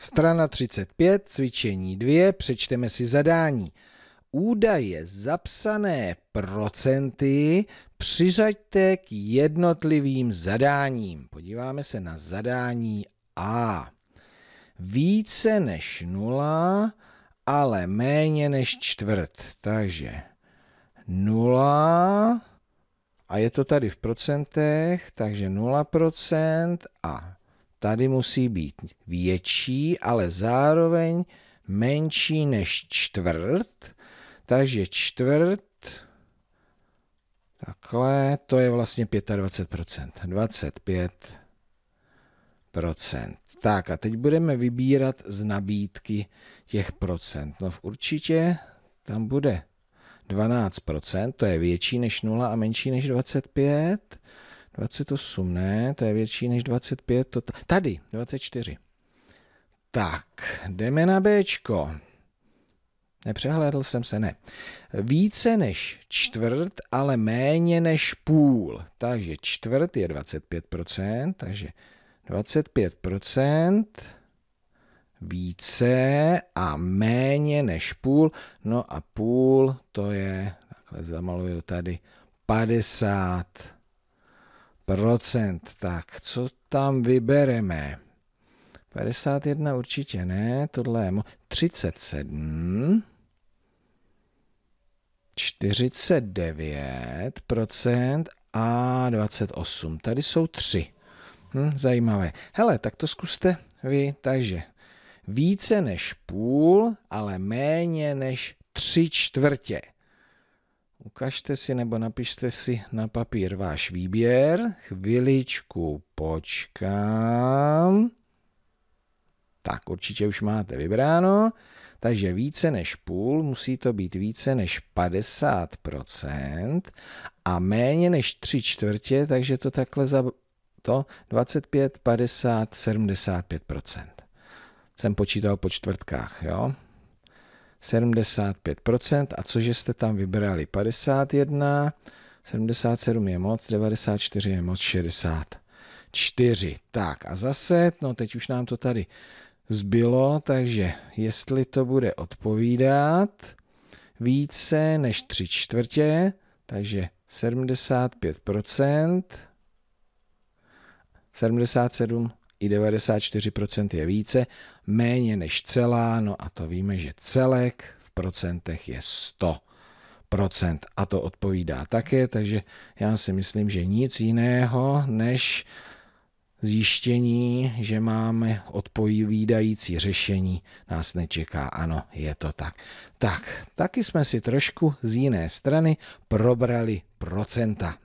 Strana 35, cvičení 2, přečteme si zadání. Údaje zapsané procenty přiřaďte k jednotlivým zadáním. Podíváme se na zadání A. Více než 0, ale méně než čtvrt. Takže 0 a je to tady v procentech, takže 0% a tady musí být větší, ale zároveň menší než čtvrt, takže čtvrt, takhle, to je vlastně 25%, 25%. Tak a teď budeme vybírat z nabídky těch procent. No v určitě tam bude 12%, to je větší než 0 a menší než 25%. 28 ne, to je větší než 25. To tady, 24. Tak, jdeme na Bčko. Nepřehlédl jsem se, ne. Více než čtvrt, ale méně než půl. Takže čtvrt je 25%, takže 25% více a méně než půl. No a půl to je, takhle zamaluju tady, 50 procent. Tak, co tam vybereme? 51 určitě ne, tohle je 37, 49 procent a 28. Tady jsou tři. Hm, zajímavé. Hele, tak to zkuste vy. Takže více než půl, ale méně než tři čtvrtě. Ukažte si nebo napište si na papír váš výběr. Chviličku počkám. Tak určitě už máte vybráno. Takže více než půl, musí to být více než 50% a méně než 3 čtvrtě, takže to takhle za to 25, 50, 75%. Jsem počítal po čtvrtkách, jo? 75%, a že jste tam vybrali 51, 77 je moc, 94 je moc, 64. Tak a zase, no teď už nám to tady zbylo, takže jestli to bude odpovídat více než 3 čtvrtě, takže 75%, 77 i 94% je více, méně než celá, no a to víme, že celek v procentech je 100%. A to odpovídá také, takže já si myslím, že nic jiného než zjištění, že máme odpovídající řešení, nás nečeká. Ano, je to tak. Tak, taky jsme si trošku z jiné strany probrali procenta.